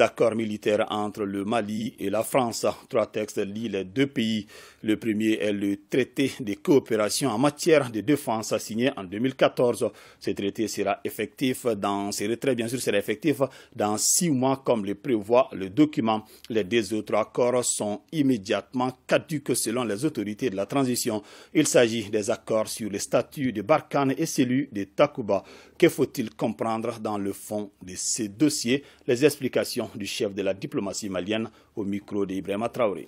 accords militaires entre le Mali et la France. Trois textes lient les deux pays. Le premier est le traité de coopération en matière de défense signé en 2014. Ce traité sera effectif dans, bien sûr sera effectif dans six mois comme le prévoit le document. Les deux autres accords sont immédiatement caduques selon les autorités de la transition. Il s'agit des accords sur le statut de Barkhane et celui de Takuba. Que faut-il comprendre dans le fond de ces dossiers Les explications du chef de la diplomatie malienne au micro d'Ibrahima Traoré.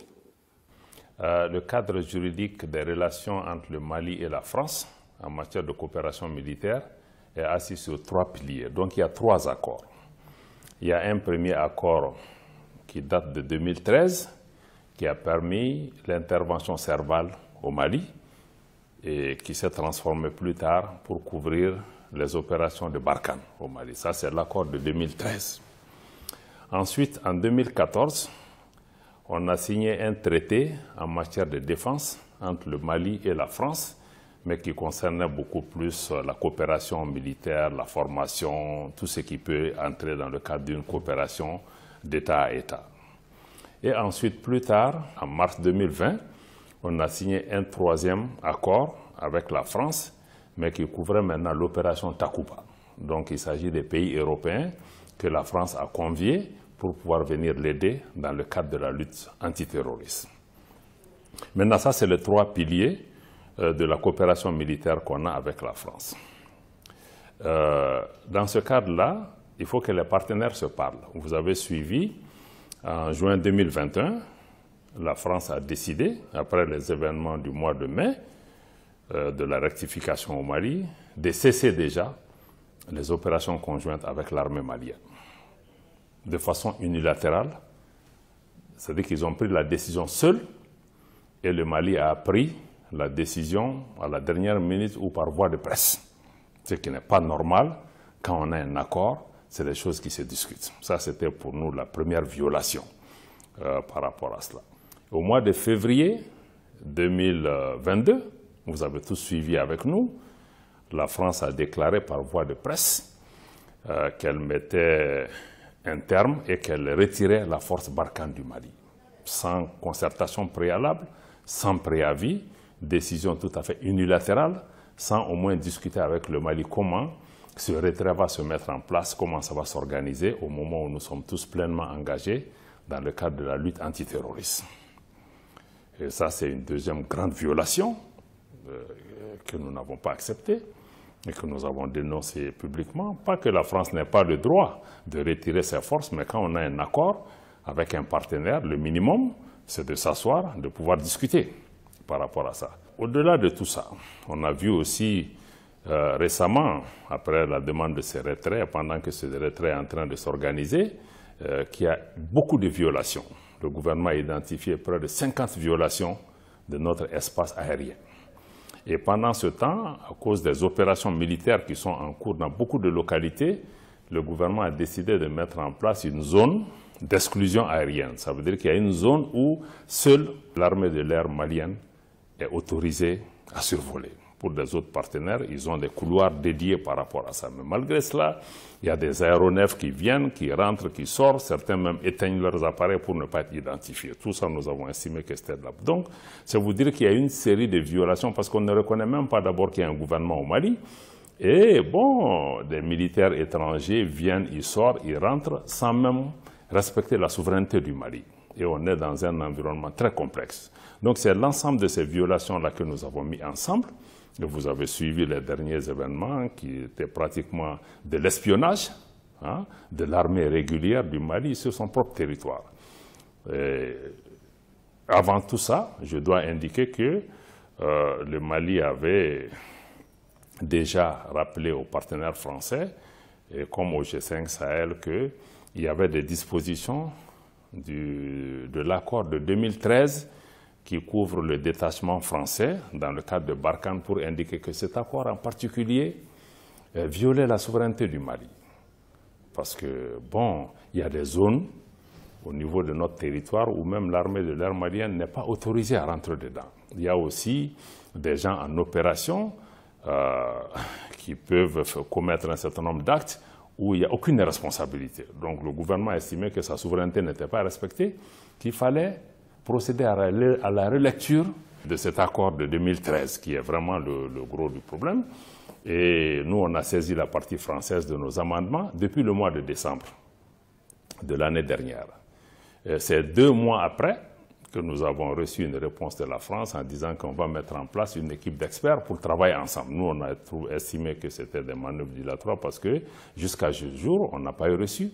Euh, le cadre juridique des relations entre le Mali et la France en matière de coopération militaire est assis sur trois piliers. Donc il y a trois accords. Il y a un premier accord qui date de 2013 qui a permis l'intervention servale au Mali et qui s'est transformé plus tard pour couvrir les opérations de Barkhane au Mali. Ça, c'est l'accord de 2013. Ensuite, en 2014, on a signé un traité en matière de défense entre le Mali et la France, mais qui concernait beaucoup plus euh, la coopération militaire, la formation, tout ce qui peut entrer dans le cadre d'une coopération d'État à État. Et ensuite, plus tard, en mars 2020, on a signé un troisième accord avec la France, mais qui couvrait maintenant l'opération Takuba. Donc il s'agit des pays européens que la France a convié pour pouvoir venir l'aider dans le cadre de la lutte antiterroriste. Maintenant, ça, c'est les trois piliers euh, de la coopération militaire qu'on a avec la France. Euh, dans ce cadre-là, il faut que les partenaires se parlent. Vous avez suivi, en juin 2021, la France a décidé, après les événements du mois de mai, euh, de la rectification au Mali, de cesser déjà les opérations conjointes avec l'armée malienne. De façon unilatérale, c'est-à-dire qu'ils ont pris la décision seuls et le Mali a pris la décision à la dernière minute ou par voie de presse. Ce qui n'est pas normal quand on a un accord, c'est des choses qui se discutent. Ça, c'était pour nous la première violation euh, par rapport à cela. Au mois de février 2022, vous avez tous suivi avec nous, la France a déclaré par voie de presse euh, qu'elle mettait un terme et qu'elle retirait la force Barkhane du Mali, sans concertation préalable, sans préavis, décision tout à fait unilatérale, sans au moins discuter avec le Mali comment ce retrait va se mettre en place, comment ça va s'organiser au moment où nous sommes tous pleinement engagés dans le cadre de la lutte antiterroriste. Et ça, c'est une deuxième grande violation euh, que nous n'avons pas acceptée et que nous avons dénoncé publiquement, pas que la France n'ait pas le droit de retirer ses forces, mais quand on a un accord avec un partenaire, le minimum, c'est de s'asseoir, de pouvoir discuter par rapport à ça. Au-delà de tout ça, on a vu aussi euh, récemment, après la demande de ces retraits, pendant que ce retrait est en train de s'organiser, euh, qu'il y a beaucoup de violations. Le gouvernement a identifié près de 50 violations de notre espace aérien. Et pendant ce temps, à cause des opérations militaires qui sont en cours dans beaucoup de localités, le gouvernement a décidé de mettre en place une zone d'exclusion aérienne. Ça veut dire qu'il y a une zone où seule l'armée de l'air malienne est autorisée à survoler. Pour des autres partenaires, ils ont des couloirs dédiés par rapport à ça. Mais malgré cela, il y a des aéronefs qui viennent, qui rentrent, qui sortent. Certains même éteignent leurs appareils pour ne pas être identifiés. Tout ça, nous avons estimé que c'était de Donc, c'est vous dire qu'il y a une série de violations parce qu'on ne reconnaît même pas d'abord qu'il y a un gouvernement au Mali. Et bon, des militaires étrangers viennent, ils sortent, ils rentrent sans même respecter la souveraineté du Mali. Et on est dans un environnement très complexe. Donc c'est l'ensemble de ces violations-là que nous avons mis ensemble. Vous avez suivi les derniers événements qui étaient pratiquement de l'espionnage hein, de l'armée régulière du Mali sur son propre territoire. avant tout ça, je dois indiquer que euh, le Mali avait déjà rappelé aux partenaires français, et comme au G5 Sahel, qu'il y avait des dispositions de l'accord de 2013 qui couvre le détachement français dans le cadre de Barkhane pour indiquer que cet accord en particulier euh, violait la souveraineté du Mali. Parce que, bon, il y a des zones au niveau de notre territoire où même l'armée de l'air malienne n'est pas autorisée à rentrer dedans. Il y a aussi des gens en opération euh, qui peuvent commettre un certain nombre d'actes où il n'y a aucune responsabilité. Donc le gouvernement a estimé que sa souveraineté n'était pas respectée, qu'il fallait procéder à la relecture de cet accord de 2013, qui est vraiment le, gros du problème. Et nous, on a saisi la partie française de nos amendements depuis le mois de décembre de l'année dernière. C'est deux mois après que nous avons reçu une réponse de la France en disant qu'on va mettre en place une équipe d'experts pour travailler ensemble. Nous, on a estimé que c'était des manœuvres dilatoires parce que jusqu'à ce jour, on n'a pas eu reçu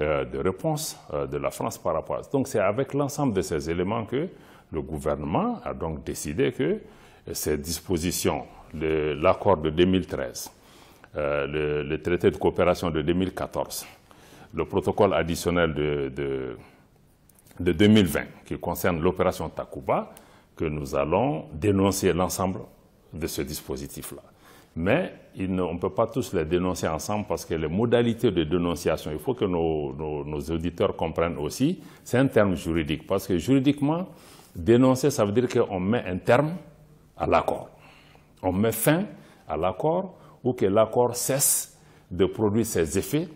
euh, de réponse euh, de la France par rapport à ça. Donc c'est avec l'ensemble de ces éléments que le gouvernement a donc décidé que ces dispositions, l'accord de 2013, euh, le, traité de coopération de 2014, le protocole additionnel de, de, de 2020 qui concerne l'opération Takuba, que nous allons dénoncer l'ensemble de ce dispositif-là. Mais on ne peut pas tous les dénoncer ensemble parce que les modalités de dénonciation, il faut que nos, nos auditeurs comprennent aussi, c'est un terme juridique. Parce que juridiquement, dénoncer, ça veut dire qu'on met un terme à l'accord. On met fin à l'accord ou que l'accord cesse de produire ses effets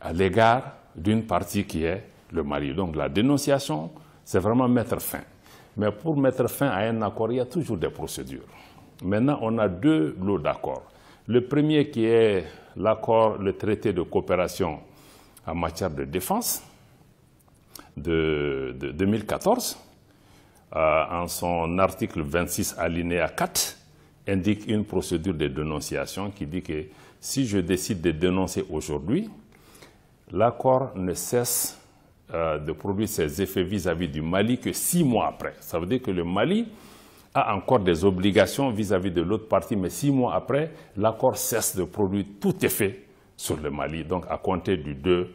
à l'égard d'une partie qui est le mari. Donc la dénonciation, c'est vraiment mettre fin. Mais pour mettre fin à un accord, il y a toujours des procédures. Maintenant, on a deux lots d'accords. Le premier qui est l'accord, le traité de coopération en matière de défense de, 2014, euh, en son article 26 alinéa 4, indique une procédure de dénonciation qui dit que si je décide de dénoncer aujourd'hui, l'accord ne cesse euh, de produire ses effets vis-à-vis -vis du Mali que six mois après. Ça veut dire que le Mali a encore des obligations vis-à-vis de l'autre partie, mais six mois après, l'accord cesse de produire tout effet sur le Mali, donc à compter du 2,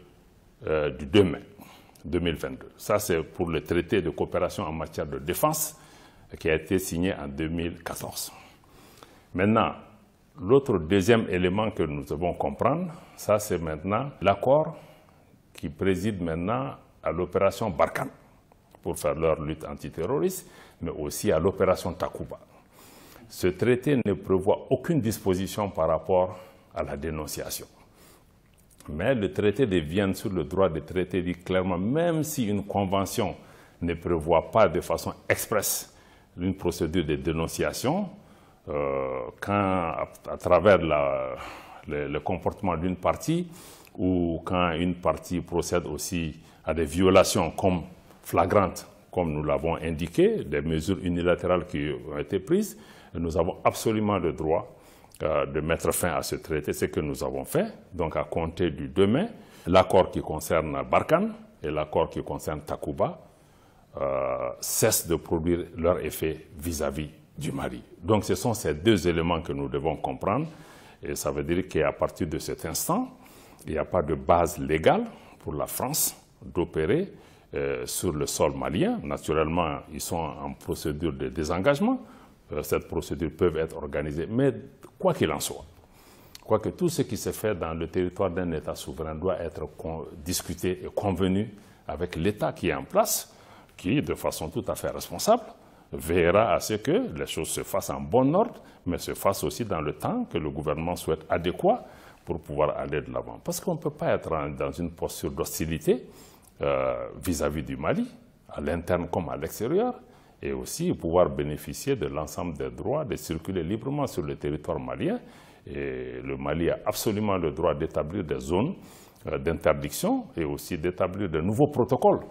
euh, du 2 mai 2022. Ça, c'est pour le traité de coopération en matière de défense qui a été signé en 2014. Maintenant, l'autre deuxième élément que nous devons comprendre, ça c'est maintenant l'accord qui préside maintenant à l'opération Barkhane pour faire leur lutte antiterroriste, mais aussi à l'opération Takuba. Ce traité ne prévoit aucune disposition par rapport à la dénonciation. Mais le traité de Vienne sur le droit des traités dit clairement, même si une convention ne prévoit pas de façon expresse une procédure de dénonciation, euh, quand, à, travers la, le, comportement d'une partie, ou quand une partie procède aussi à des violations comme flagrante, comme nous l'avons indiqué, des mesures unilatérales qui ont été prises, nous avons absolument le droit euh, de mettre fin à ce traité, ce que nous avons fait. Donc à compter du 2 mai, l'accord qui concerne Barkhane et l'accord qui concerne Takuba euh, cessent de produire leur effet vis-à-vis du Mali. Donc ce sont ces deux éléments que nous devons comprendre. Et ça veut dire qu'à partir de cet instant, il n'y a pas de base légale pour la France d'opérer euh, sur le sol malien. Naturellement, ils sont en procédure de désengagement. Euh, cette procédure peut être organisée. Mais quoi qu'il en soit, quoi que tout ce qui se fait dans le territoire d'un État souverain doit être discuté et convenu avec l'État qui est en place, qui, de façon tout à fait responsable, veillera à ce que les choses se fassent en bon ordre, mais se fassent aussi dans le temps que le gouvernement souhaite adéquat pour pouvoir aller de l'avant. Parce qu'on ne peut pas être dans une posture d'hostilité euh, vis-à-vis du Mali, à l'interne comme à l'extérieur, et aussi pouvoir bénéficier de l'ensemble des droits de circuler librement sur le territoire malien. Et le Mali a absolument le droit d'établir des zones euh, d'interdiction et aussi d'établir de nouveaux protocoles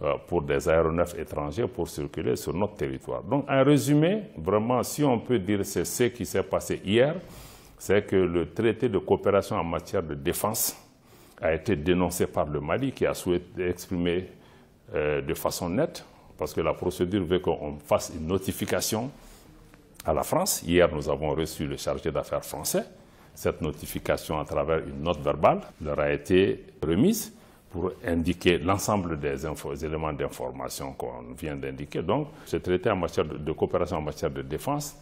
euh, pour des aéronefs étrangers pour circuler sur notre territoire. Donc, en résumé, vraiment, si on peut dire c'est ce qui s'est passé hier, c'est que le traité de coopération en matière de défense a été dénoncé par le Mali qui a souhaité exprimer euh, de façon nette, parce que la procédure veut qu'on fasse une notification à la France. Hier, nous avons reçu le chargé d'affaires français. Cette notification, à travers une note verbale, leur a été remise pour indiquer l'ensemble des, éléments d'information qu'on vient d'indiquer. Donc, ce traité en matière de, coopération en matière de défense,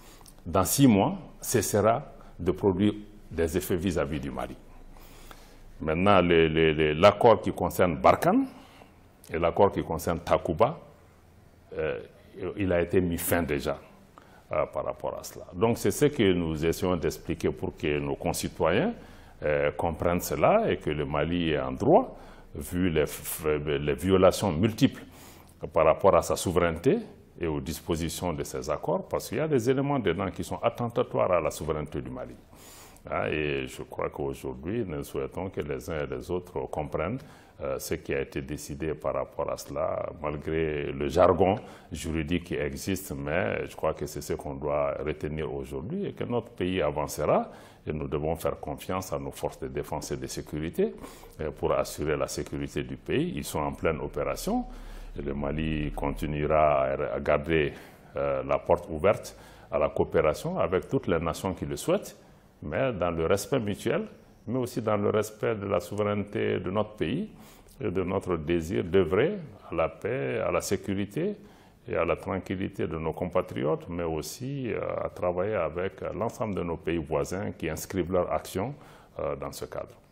dans six mois, cessera de produire des effets vis à -vis du Mali. Maintenant, l'accord qui concerne Barkhane et l'accord qui concerne Takuba, euh, il a été mis fin déjà euh, par rapport à cela. Donc c'est ce que nous essayons d'expliquer pour que nos concitoyens euh, comprennent cela et que le Mali est en droit, vu les, les violations multiples par rapport à sa souveraineté et aux dispositions de ces accords, parce qu'il y a des éléments dedans qui sont attentatoires à la souveraineté du Mali. Ah, et je crois qu'aujourd'hui, nous souhaitons que les uns et les autres comprennent euh, ce qui a été décidé par rapport à cela, malgré le jargon juridique qui existe, mais je crois que c'est ce qu'on doit retenir aujourd'hui et que notre pays avancera et nous devons faire confiance à nos forces de défense et de sécurité euh, pour assurer la sécurité du pays. Ils sont en pleine opération et le Mali continuera à garder euh, la porte ouverte à la coopération avec toutes les nations qui le souhaitent mais dans le respect mutuel, mais aussi dans le respect de la souveraineté de notre pays et de notre désir d'œuvrer à la paix, à la sécurité et à la tranquillité de nos compatriotes, mais aussi euh, à travailler avec l'ensemble de nos pays voisins qui inscrivent leur action euh, dans ce cadre.